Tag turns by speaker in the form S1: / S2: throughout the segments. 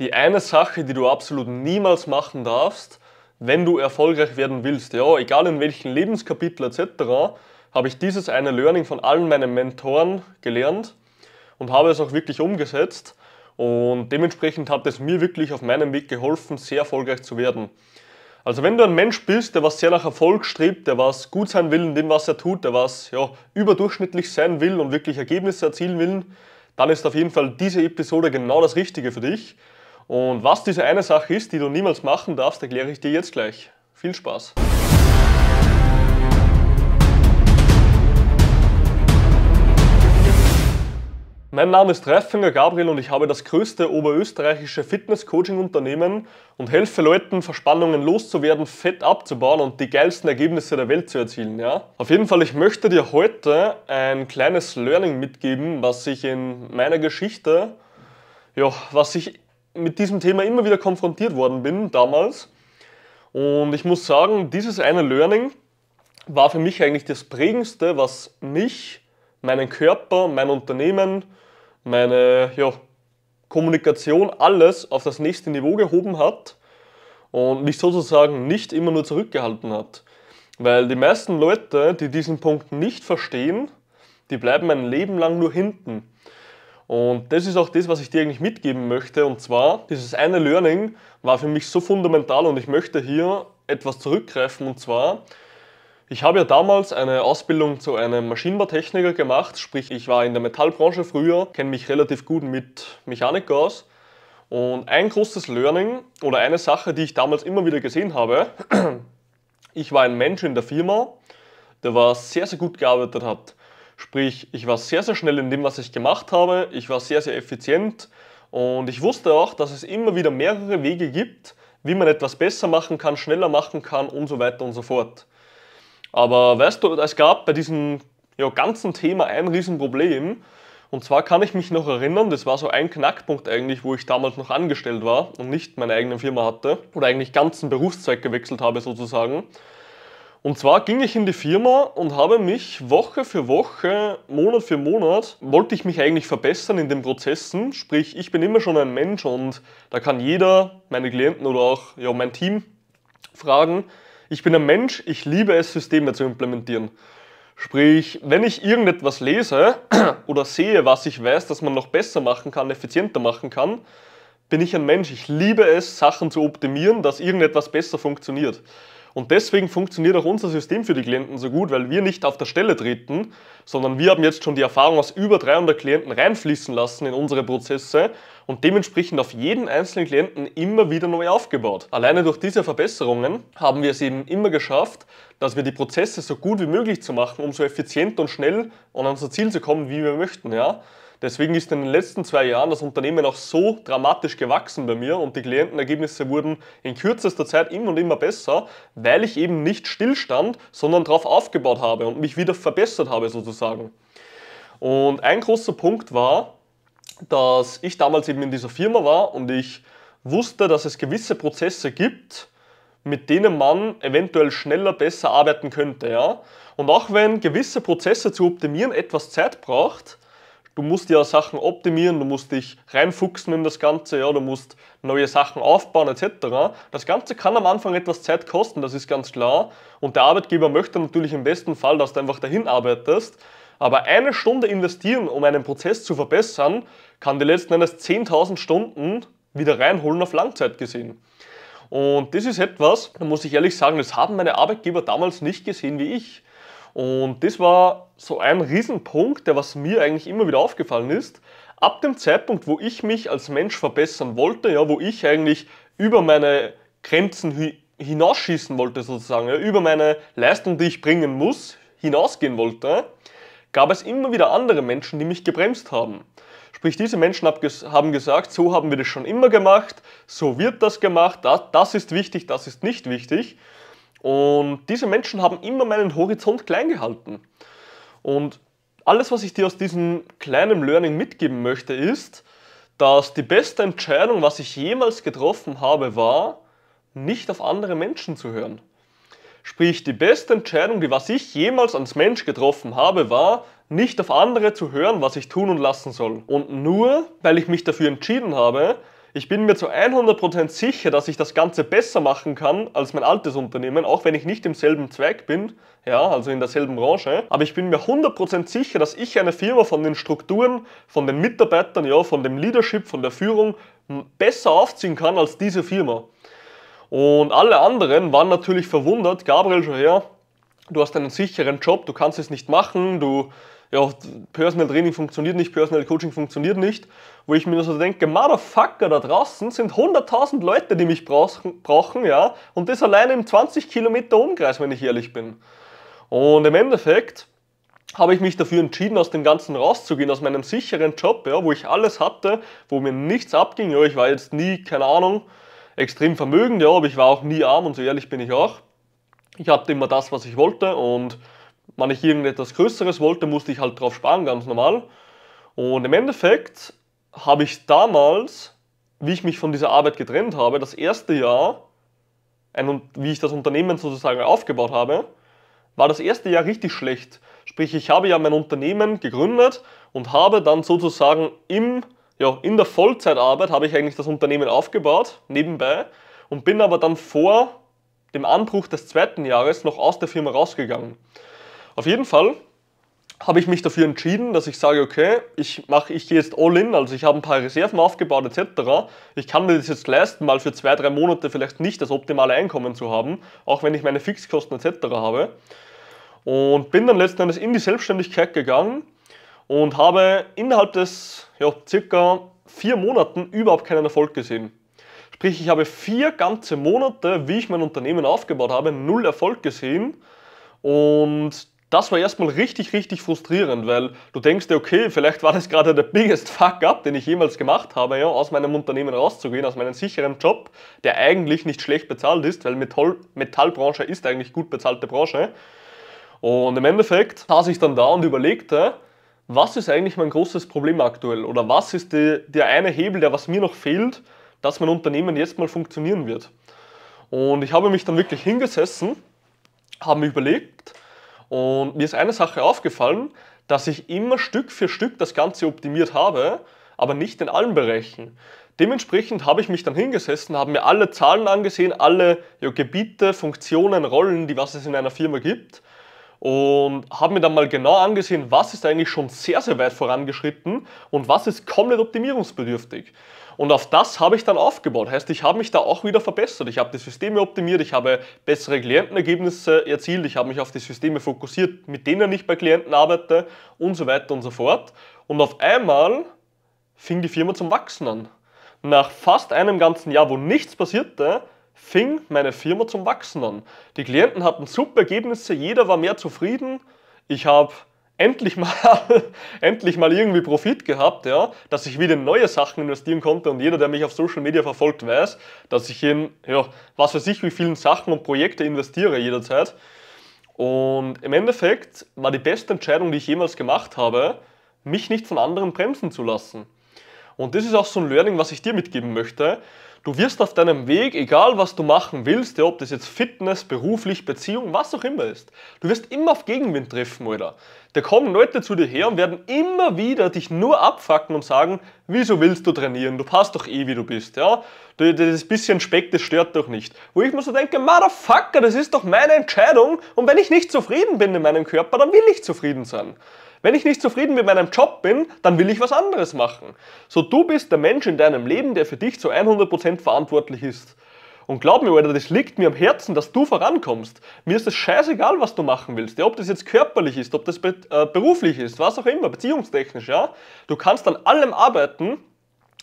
S1: Die eine Sache, die du absolut niemals machen darfst, wenn du erfolgreich werden willst, ja, egal in welchem Lebenskapitel etc., habe ich dieses eine Learning von allen meinen Mentoren gelernt und habe es auch wirklich umgesetzt. Und dementsprechend hat es mir wirklich auf meinem Weg geholfen, sehr erfolgreich zu werden. Also wenn du ein Mensch bist, der was sehr nach Erfolg strebt, der was gut sein will in dem, was er tut, der was ja, überdurchschnittlich sein will und wirklich Ergebnisse erzielen will, dann ist auf jeden Fall diese Episode genau das Richtige für dich. Und was diese eine Sache ist, die du niemals machen darfst, erkläre ich dir jetzt gleich. Viel Spaß! Mein Name ist Reiffinger Gabriel und ich habe das größte oberösterreichische Fitness-Coaching-Unternehmen und helfe Leuten, Verspannungen loszuwerden, Fett abzubauen und die geilsten Ergebnisse der Welt zu erzielen. Ja? Auf jeden Fall, ich möchte dir heute ein kleines Learning mitgeben, was ich in meiner Geschichte, ja, was ich mit diesem Thema immer wieder konfrontiert worden bin damals. Und ich muss sagen, dieses eine Learning war für mich eigentlich das prägendste, was mich, meinen Körper, mein Unternehmen, meine ja, Kommunikation, alles auf das nächste Niveau gehoben hat und mich sozusagen nicht immer nur zurückgehalten hat. Weil die meisten Leute, die diesen Punkt nicht verstehen, die bleiben ein Leben lang nur hinten. Und das ist auch das, was ich dir eigentlich mitgeben möchte. Und zwar, dieses eine Learning war für mich so fundamental und ich möchte hier etwas zurückgreifen. Und zwar, ich habe ja damals eine Ausbildung zu einem Maschinenbautechniker gemacht, sprich ich war in der Metallbranche früher, kenne mich relativ gut mit Mechanik aus. Und ein großes Learning oder eine Sache, die ich damals immer wieder gesehen habe, ich war ein Mensch in der Firma, der was sehr, sehr gut gearbeitet hat. Sprich, ich war sehr, sehr schnell in dem, was ich gemacht habe. Ich war sehr, sehr effizient. Und ich wusste auch, dass es immer wieder mehrere Wege gibt, wie man etwas besser machen kann, schneller machen kann und so weiter und so fort. Aber weißt du, es gab bei diesem ja, ganzen Thema ein Riesenproblem. Und zwar kann ich mich noch erinnern, das war so ein Knackpunkt eigentlich, wo ich damals noch angestellt war und nicht meine eigene Firma hatte oder eigentlich ganzen Berufszweig gewechselt habe sozusagen. Und zwar ging ich in die Firma und habe mich Woche für Woche, Monat für Monat, wollte ich mich eigentlich verbessern in den Prozessen. Sprich, ich bin immer schon ein Mensch und da kann jeder, meine Klienten oder auch ja, mein Team, fragen. Ich bin ein Mensch, ich liebe es, Systeme zu implementieren. Sprich, wenn ich irgendetwas lese oder sehe, was ich weiß, dass man noch besser machen kann, effizienter machen kann, bin ich ein Mensch. Ich liebe es, Sachen zu optimieren, dass irgendetwas besser funktioniert. Und deswegen funktioniert auch unser System für die Klienten so gut, weil wir nicht auf der Stelle treten, sondern wir haben jetzt schon die Erfahrung aus über 300 Klienten reinfließen lassen in unsere Prozesse und dementsprechend auf jeden einzelnen Klienten immer wieder neu aufgebaut. Alleine durch diese Verbesserungen haben wir es eben immer geschafft, dass wir die Prozesse so gut wie möglich zu machen, um so effizient und schnell an unser Ziel zu kommen, wie wir möchten. Ja? Deswegen ist in den letzten zwei Jahren das Unternehmen auch so dramatisch gewachsen bei mir und die Klientenergebnisse wurden in kürzester Zeit immer und immer besser, weil ich eben nicht stillstand, sondern darauf aufgebaut habe und mich wieder verbessert habe sozusagen. Und ein großer Punkt war, dass ich damals eben in dieser Firma war und ich wusste, dass es gewisse Prozesse gibt, mit denen man eventuell schneller, besser arbeiten könnte. Ja? Und auch wenn gewisse Prozesse zu optimieren etwas Zeit braucht, du musst ja Sachen optimieren, du musst dich reinfuchsen in das Ganze, ja, du musst neue Sachen aufbauen etc. Das Ganze kann am Anfang etwas Zeit kosten, das ist ganz klar. Und der Arbeitgeber möchte natürlich im besten Fall, dass du einfach dahin arbeitest. Aber eine Stunde investieren, um einen Prozess zu verbessern, kann die letzten Endes 10.000 Stunden wieder reinholen auf Langzeit gesehen. Und das ist etwas, da muss ich ehrlich sagen, das haben meine Arbeitgeber damals nicht gesehen wie ich. Und das war so ein Riesenpunkt, der was mir eigentlich immer wieder aufgefallen ist. Ab dem Zeitpunkt, wo ich mich als Mensch verbessern wollte, ja, wo ich eigentlich über meine Grenzen hi hinausschießen wollte sozusagen, ja, über meine Leistung, die ich bringen muss, hinausgehen wollte, gab es immer wieder andere Menschen, die mich gebremst haben. Sprich, diese Menschen haben gesagt, so haben wir das schon immer gemacht, so wird das gemacht, das ist wichtig, das ist nicht wichtig. Und diese Menschen haben immer meinen Horizont klein gehalten. Und alles, was ich dir aus diesem kleinen Learning mitgeben möchte, ist, dass die beste Entscheidung, was ich jemals getroffen habe, war, nicht auf andere Menschen zu hören. Sprich, die beste Entscheidung, die was ich jemals als Mensch getroffen habe, war, nicht auf andere zu hören, was ich tun und lassen soll. Und nur, weil ich mich dafür entschieden habe, ich bin mir zu 100% sicher, dass ich das Ganze besser machen kann als mein altes Unternehmen, auch wenn ich nicht im selben Zweig bin, ja, also in derselben Branche. Aber ich bin mir 100% sicher, dass ich eine Firma von den Strukturen, von den Mitarbeitern, ja, von dem Leadership, von der Führung besser aufziehen kann als diese Firma. Und alle anderen waren natürlich verwundert. Gabriel, schau her, du hast einen sicheren Job, du kannst es nicht machen, du ja, Personal Training funktioniert nicht, Personal Coaching funktioniert nicht, wo ich mir so denke, Motherfucker, da draußen sind 100.000 Leute, die mich brauchen, brauchen, ja, und das alleine im 20 Kilometer Umkreis, wenn ich ehrlich bin. Und im Endeffekt habe ich mich dafür entschieden, aus dem Ganzen rauszugehen, aus meinem sicheren Job, ja, wo ich alles hatte, wo mir nichts abging. Ja, ich war jetzt nie, keine Ahnung, extrem vermögend, ja, aber ich war auch nie arm und so ehrlich bin ich auch. Ich hatte immer das, was ich wollte und wenn ich irgendetwas Größeres wollte, musste ich halt drauf sparen, ganz normal. Und im Endeffekt habe ich damals, wie ich mich von dieser Arbeit getrennt habe, das erste Jahr, ein, wie ich das Unternehmen sozusagen aufgebaut habe, war das erste Jahr richtig schlecht. Sprich, ich habe ja mein Unternehmen gegründet und habe dann sozusagen im, ja, in der Vollzeitarbeit habe ich eigentlich das Unternehmen aufgebaut, nebenbei, und bin aber dann vor dem Anbruch des zweiten Jahres noch aus der Firma rausgegangen. Auf jeden Fall habe ich mich dafür entschieden, dass ich sage, okay, ich mache, ich gehe jetzt all in, also ich habe ein paar Reserven aufgebaut etc. Ich kann mir das jetzt leisten, mal für zwei, drei Monate vielleicht nicht das optimale Einkommen zu haben, auch wenn ich meine Fixkosten etc. habe. Und bin dann letzten Endes in die Selbstständigkeit gegangen und habe innerhalb des ja, circa vier Monaten überhaupt keinen Erfolg gesehen. Sprich, ich habe vier ganze Monate, wie ich mein Unternehmen aufgebaut habe, null Erfolg gesehen und das war erstmal richtig, richtig frustrierend, weil du denkst dir, okay, vielleicht war das gerade der biggest Fuck-up, den ich jemals gemacht habe, ja, aus meinem Unternehmen rauszugehen, aus meinem sicheren Job, der eigentlich nicht schlecht bezahlt ist, weil Metall Metallbranche ist eigentlich gut bezahlte Branche. Und im Endeffekt saß ich dann da und überlegte, was ist eigentlich mein großes Problem aktuell oder was ist die, der eine Hebel, der was mir noch fehlt, dass mein Unternehmen jetzt mal funktionieren wird. Und ich habe mich dann wirklich hingesessen, habe mir überlegt, und mir ist eine Sache aufgefallen, dass ich immer Stück für Stück das Ganze optimiert habe, aber nicht in allen Bereichen. Dementsprechend habe ich mich dann hingesessen, habe mir alle Zahlen angesehen, alle ja, Gebiete, Funktionen, Rollen, die was es in einer Firma gibt und habe mir dann mal genau angesehen, was ist eigentlich schon sehr, sehr weit vorangeschritten und was ist komplett optimierungsbedürftig. Und auf das habe ich dann aufgebaut. Heißt, ich habe mich da auch wieder verbessert. Ich habe die Systeme optimiert, ich habe bessere Klientenergebnisse erzielt, ich habe mich auf die Systeme fokussiert, mit denen ich bei Klienten arbeite und so weiter und so fort. Und auf einmal fing die Firma zum Wachsen an. Nach fast einem ganzen Jahr, wo nichts passierte, fing meine Firma zum Wachsen an. Die Klienten hatten super Ergebnisse, jeder war mehr zufrieden. Ich habe endlich mal, endlich mal irgendwie Profit gehabt, ja, dass ich wieder in neue Sachen investieren konnte und jeder, der mich auf Social Media verfolgt, weiß, dass ich in, ja, was weiß ich, wie vielen Sachen und Projekte investiere jederzeit. Und im Endeffekt war die beste Entscheidung, die ich jemals gemacht habe, mich nicht von anderen bremsen zu lassen. Und das ist auch so ein Learning, was ich dir mitgeben möchte. Du wirst auf deinem Weg, egal was du machen willst, ja, ob das jetzt Fitness, beruflich, Beziehung, was auch immer ist, du wirst immer auf Gegenwind treffen, Alter. Da kommen Leute zu dir her und werden immer wieder dich nur abfacken und sagen, wieso willst du trainieren? Du passt doch eh, wie du bist, ja. Das bisschen Speck, das stört doch nicht. Wo ich mir so denke, Motherfucker, das ist doch meine Entscheidung und wenn ich nicht zufrieden bin in meinem Körper, dann will ich zufrieden sein. Wenn ich nicht zufrieden mit meinem Job bin, dann will ich was anderes machen. So, du bist der Mensch in deinem Leben, der für dich zu 100% verantwortlich ist. Und glaub mir, Alter, das liegt mir am Herzen, dass du vorankommst. Mir ist es scheißegal, was du machen willst. Ja, ob das jetzt körperlich ist, ob das äh, beruflich ist, was auch immer, beziehungstechnisch, ja. Du kannst an allem arbeiten,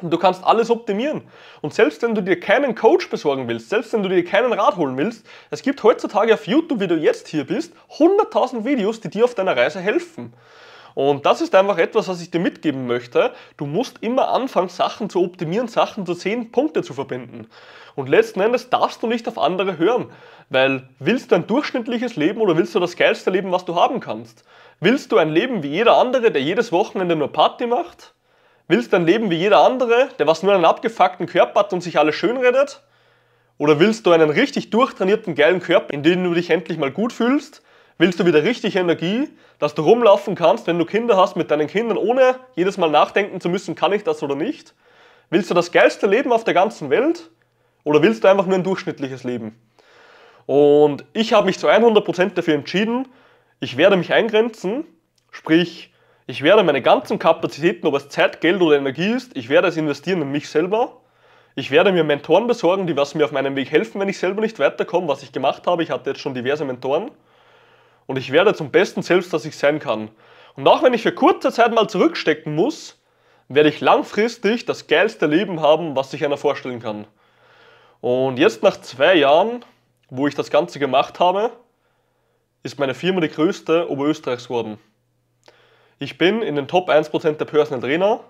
S1: und du kannst alles optimieren. Und selbst wenn du dir keinen Coach besorgen willst, selbst wenn du dir keinen Rat holen willst, es gibt heutzutage auf YouTube, wie du jetzt hier bist, 100.000 Videos, die dir auf deiner Reise helfen. Und das ist einfach etwas, was ich dir mitgeben möchte. Du musst immer anfangen, Sachen zu optimieren, Sachen zu sehen, Punkte zu verbinden. Und letzten Endes darfst du nicht auf andere hören, weil willst du ein durchschnittliches Leben oder willst du das geilste Leben, was du haben kannst? Willst du ein Leben wie jeder andere, der jedes Wochenende nur Party macht? Willst du ein Leben wie jeder andere, der was nur einen abgefuckten Körper hat und sich alles schönredet? Oder willst du einen richtig durchtrainierten, geilen Körper, in dem du dich endlich mal gut fühlst? Willst du wieder richtig Energie, dass du rumlaufen kannst, wenn du Kinder hast, mit deinen Kindern, ohne jedes Mal nachdenken zu müssen, kann ich das oder nicht? Willst du das geilste Leben auf der ganzen Welt? Oder willst du einfach nur ein durchschnittliches Leben? Und ich habe mich zu 100% dafür entschieden, ich werde mich eingrenzen, sprich, ich werde meine ganzen Kapazitäten, ob es Zeit, Geld oder Energie ist, ich werde es investieren in mich selber. Ich werde mir Mentoren besorgen, die was mir auf meinem Weg helfen, wenn ich selber nicht weiterkomme, was ich gemacht habe. Ich hatte jetzt schon diverse Mentoren. Und ich werde zum besten selbst, das ich sein kann. Und auch wenn ich für kurze Zeit mal zurückstecken muss, werde ich langfristig das geilste Leben haben, was sich einer vorstellen kann. Und jetzt nach zwei Jahren, wo ich das Ganze gemacht habe, ist meine Firma die größte Oberösterreichs geworden. Ich bin in den Top 1% der Personal Trainer.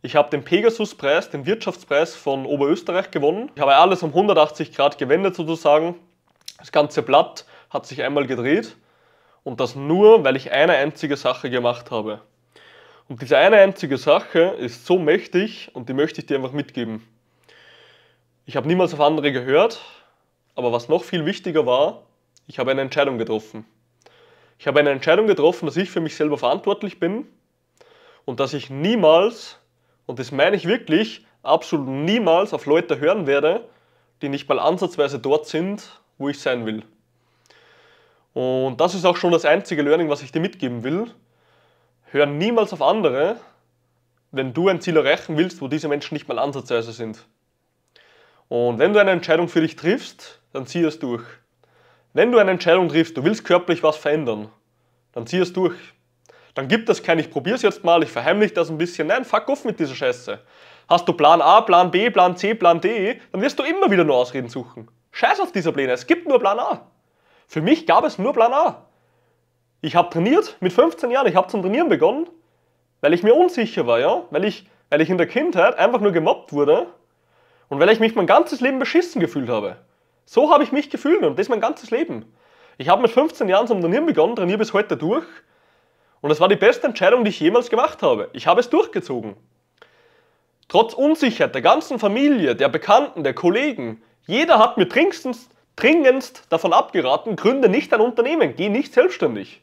S1: Ich habe den Pegasus-Preis, den Wirtschaftspreis von Oberösterreich gewonnen. Ich habe alles um 180 Grad gewendet sozusagen. Das ganze Blatt hat sich einmal gedreht und das nur, weil ich eine einzige Sache gemacht habe. Und diese eine einzige Sache ist so mächtig und die möchte ich dir einfach mitgeben. Ich habe niemals auf andere gehört, aber was noch viel wichtiger war, ich habe eine Entscheidung getroffen. Ich habe eine Entscheidung getroffen, dass ich für mich selber verantwortlich bin und dass ich niemals, und das meine ich wirklich, absolut niemals auf Leute hören werde, die nicht mal ansatzweise dort sind, wo ich sein will. Und das ist auch schon das einzige Learning, was ich dir mitgeben will. Hör niemals auf andere, wenn du ein Ziel erreichen willst, wo diese Menschen nicht mal ansatzweise sind. Und wenn du eine Entscheidung für dich triffst, dann zieh es durch. Wenn du eine Entscheidung triffst, du willst körperlich was verändern, dann zieh es durch. Dann gibt es kein, ich probiere es jetzt mal, ich verheimliche das ein bisschen. Nein, fuck off mit dieser Scheiße. Hast du Plan A, Plan B, Plan C, Plan D, dann wirst du immer wieder nur Ausreden suchen. Scheiß auf diese Pläne, es gibt nur Plan A. Für mich gab es nur Plan A. Ich habe trainiert mit 15 Jahren, ich habe zum Trainieren begonnen, weil ich mir unsicher war, ja? weil, ich, weil ich in der Kindheit einfach nur gemobbt wurde und weil ich mich mein ganzes Leben beschissen gefühlt habe. So habe ich mich gefühlt und das mein ganzes Leben. Ich habe mit 15 Jahren zum Trainieren begonnen, trainiere bis heute durch und das war die beste Entscheidung, die ich jemals gemacht habe. Ich habe es durchgezogen. Trotz Unsicherheit der ganzen Familie, der Bekannten, der Kollegen, jeder hat mir dringendst, dringendst davon abgeraten, gründe nicht ein Unternehmen, geh nicht selbstständig.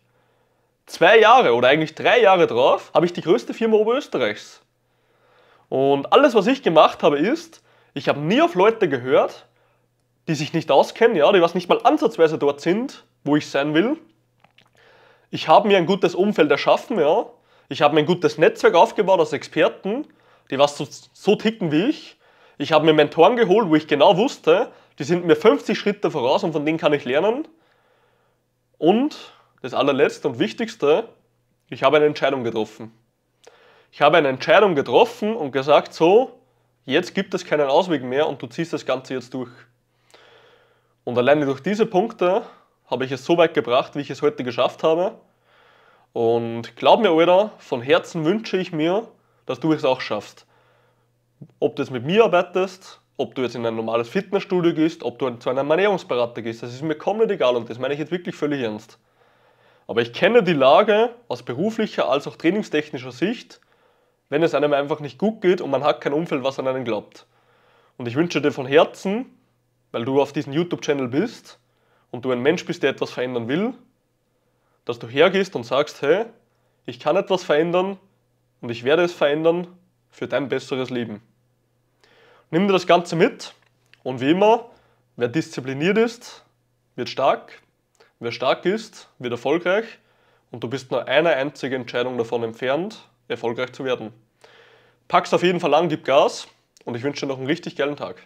S1: Zwei Jahre oder eigentlich drei Jahre drauf habe ich die größte Firma Oberösterreichs. Und alles, was ich gemacht habe, ist, ich habe nie auf Leute gehört, die sich nicht auskennen, ja, die was nicht mal ansatzweise dort sind, wo ich sein will. Ich habe mir ein gutes Umfeld erschaffen, ja. Ich habe mir ein gutes Netzwerk aufgebaut aus Experten, die was so, so ticken wie ich. Ich habe mir Mentoren geholt, wo ich genau wusste, die sind mir 50 Schritte voraus und von denen kann ich lernen. Und das allerletzte und wichtigste, ich habe eine Entscheidung getroffen. Ich habe eine Entscheidung getroffen und gesagt, so, jetzt gibt es keinen Ausweg mehr und du ziehst das Ganze jetzt durch. Und alleine durch diese Punkte habe ich es so weit gebracht, wie ich es heute geschafft habe. Und glaub mir, Alter, von Herzen wünsche ich mir, dass du es auch schaffst. Ob du jetzt mit mir arbeitest, ob du jetzt in ein normales Fitnessstudio gehst, ob du zu einem Ernährungsberater gehst, das ist mir komplett egal und das meine ich jetzt wirklich völlig ernst. Aber ich kenne die Lage aus beruflicher als auch trainingstechnischer Sicht, wenn es einem einfach nicht gut geht und man hat kein Umfeld, was an einen glaubt. Und ich wünsche dir von Herzen, weil du auf diesem YouTube-Channel bist und du ein Mensch bist, der etwas verändern will, dass du hergehst und sagst, hey, ich kann etwas verändern und ich werde es verändern für dein besseres Leben. Nimm dir das Ganze mit und wie immer, wer diszipliniert ist, wird stark, wer stark ist, wird erfolgreich und du bist nur eine einzige Entscheidung davon entfernt, erfolgreich zu werden. Pack's auf jeden Fall an, gib Gas und ich wünsche dir noch einen richtig geilen Tag.